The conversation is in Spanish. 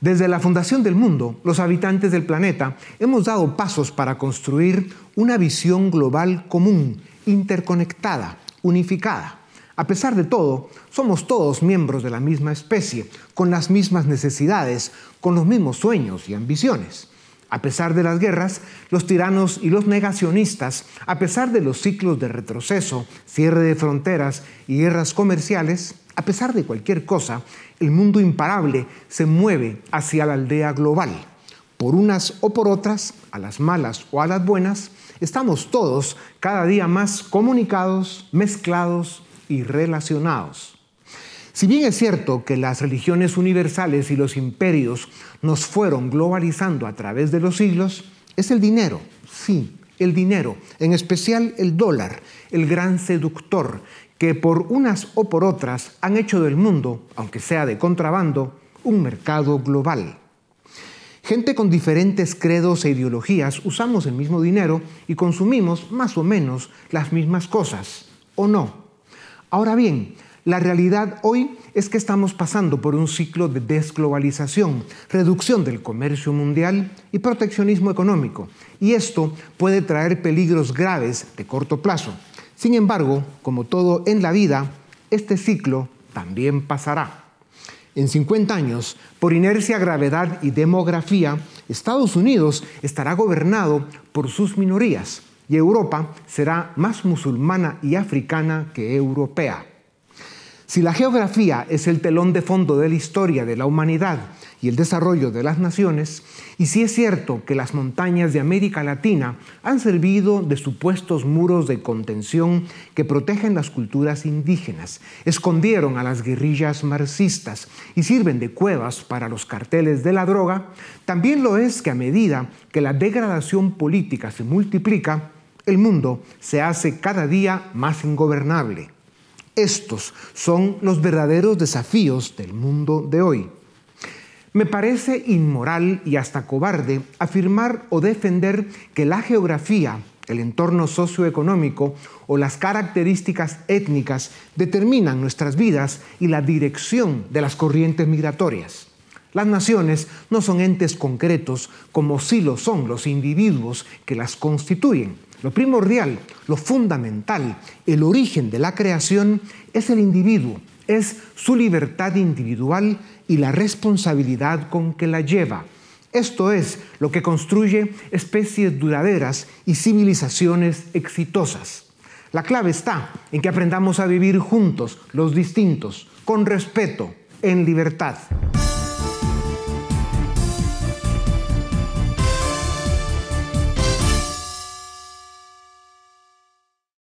Desde la fundación del mundo, los habitantes del planeta hemos dado pasos para construir una visión global común, interconectada, unificada. A pesar de todo, somos todos miembros de la misma especie, con las mismas necesidades, con los mismos sueños y ambiciones. A pesar de las guerras, los tiranos y los negacionistas, a pesar de los ciclos de retroceso, cierre de fronteras y guerras comerciales, a pesar de cualquier cosa, el mundo imparable se mueve hacia la aldea global. Por unas o por otras, a las malas o a las buenas, estamos todos cada día más comunicados, mezclados y relacionados. Si bien es cierto que las religiones universales y los imperios nos fueron globalizando a través de los siglos, es el dinero, sí, el dinero, en especial el dólar, el gran seductor que por unas o por otras han hecho del mundo, aunque sea de contrabando, un mercado global. Gente con diferentes credos e ideologías usamos el mismo dinero y consumimos más o menos las mismas cosas, ¿o no? Ahora bien, la realidad hoy es que estamos pasando por un ciclo de desglobalización, reducción del comercio mundial y proteccionismo económico, y esto puede traer peligros graves de corto plazo. Sin embargo, como todo en la vida, este ciclo también pasará. En 50 años, por inercia, gravedad y demografía, Estados Unidos estará gobernado por sus minorías y Europa será más musulmana y africana que europea. Si la geografía es el telón de fondo de la historia de la humanidad y el desarrollo de las naciones, y si es cierto que las montañas de América Latina han servido de supuestos muros de contención que protegen las culturas indígenas, escondieron a las guerrillas marxistas y sirven de cuevas para los carteles de la droga, también lo es que a medida que la degradación política se multiplica, el mundo se hace cada día más ingobernable estos son los verdaderos desafíos del mundo de hoy. Me parece inmoral y hasta cobarde afirmar o defender que la geografía, el entorno socioeconómico o las características étnicas determinan nuestras vidas y la dirección de las corrientes migratorias. Las naciones no son entes concretos como sí lo son los individuos que las constituyen. Lo primordial, lo fundamental, el origen de la creación es el individuo, es su libertad individual y la responsabilidad con que la lleva. Esto es lo que construye especies duraderas y civilizaciones exitosas. La clave está en que aprendamos a vivir juntos, los distintos, con respeto, en libertad.